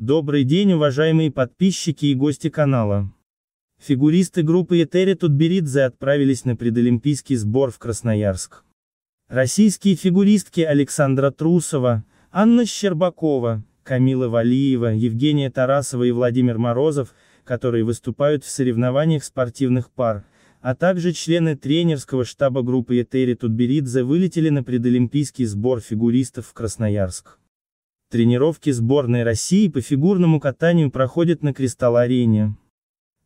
Добрый день, уважаемые подписчики и гости канала. Фигуристы группы Этери Тутберидзе отправились на предолимпийский сбор в Красноярск. Российские фигуристки Александра Трусова, Анна Щербакова, Камила Валиева, Евгения Тарасова и Владимир Морозов, которые выступают в соревнованиях спортивных пар, а также члены тренерского штаба группы Этери Тутберидзе вылетели на предолимпийский сбор фигуристов в Красноярск. Тренировки сборной России по фигурному катанию проходят на Кристалл-арене.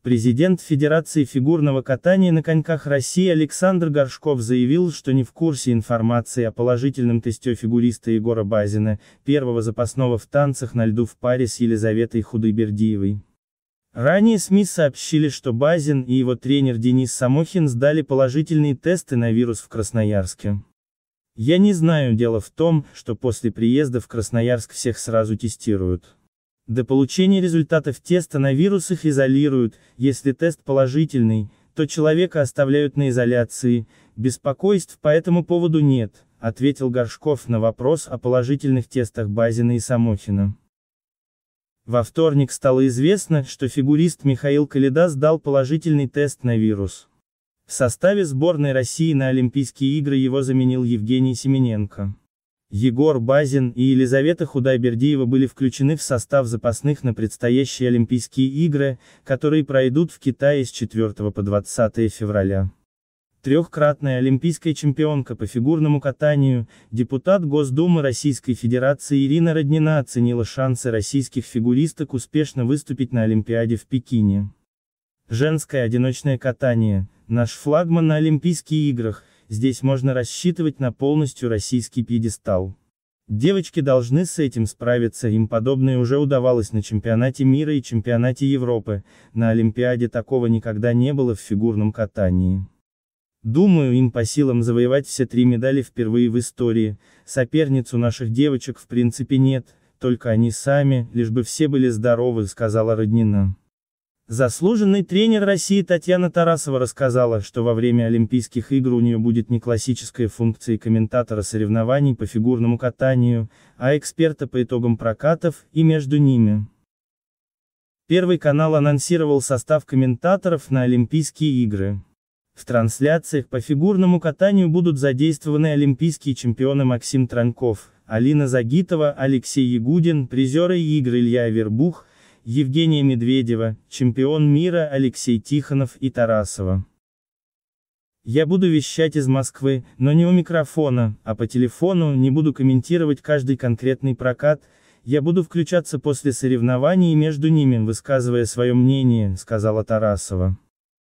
Президент Федерации фигурного катания на коньках России Александр Горшков заявил, что не в курсе информации о положительном тесте фигуриста Егора Базина, первого запасного в танцах на льду в паре с Елизаветой Худойбердиевой. Ранее СМИ сообщили, что Базин и его тренер Денис Самохин сдали положительные тесты на вирус в Красноярске. Я не знаю, дело в том, что после приезда в Красноярск всех сразу тестируют. До получения результатов теста на вирус их изолируют, если тест положительный, то человека оставляют на изоляции, беспокойств по этому поводу нет, ответил Горшков на вопрос о положительных тестах Базина и Самохина. Во вторник стало известно, что фигурист Михаил Калида сдал положительный тест на вирус. В составе сборной России на Олимпийские игры его заменил Евгений Семененко. Егор Базин и Елизавета Худайбердиева были включены в состав запасных на предстоящие Олимпийские игры, которые пройдут в Китае с 4 по 20 февраля. Трехкратная олимпийская чемпионка по фигурному катанию, депутат Госдумы Российской Федерации Ирина Роднина оценила шансы российских фигуристок успешно выступить на Олимпиаде в Пекине. Женское одиночное катание. Наш флагман на Олимпийских играх, здесь можно рассчитывать на полностью российский пьедестал. Девочки должны с этим справиться, им подобное уже удавалось на чемпионате мира и чемпионате Европы, на Олимпиаде такого никогда не было в фигурном катании. Думаю, им по силам завоевать все три медали впервые в истории, соперницу наших девочек в принципе нет, только они сами, лишь бы все были здоровы, сказала Роднина. Заслуженный тренер России Татьяна Тарасова рассказала, что во время Олимпийских игр у нее будет не классическая функция комментатора соревнований по фигурному катанию, а эксперта по итогам прокатов и между ними. Первый канал анонсировал состав комментаторов на Олимпийские игры. В трансляциях по фигурному катанию будут задействованы олимпийские чемпионы Максим Транков, Алина Загитова, Алексей Ягудин, призеры игр Илья Вербух, Евгения Медведева, чемпион мира Алексей Тихонов и Тарасова. Я буду вещать из Москвы, но не у микрофона, а по телефону, не буду комментировать каждый конкретный прокат, я буду включаться после соревнований между ними, высказывая свое мнение, сказала Тарасова.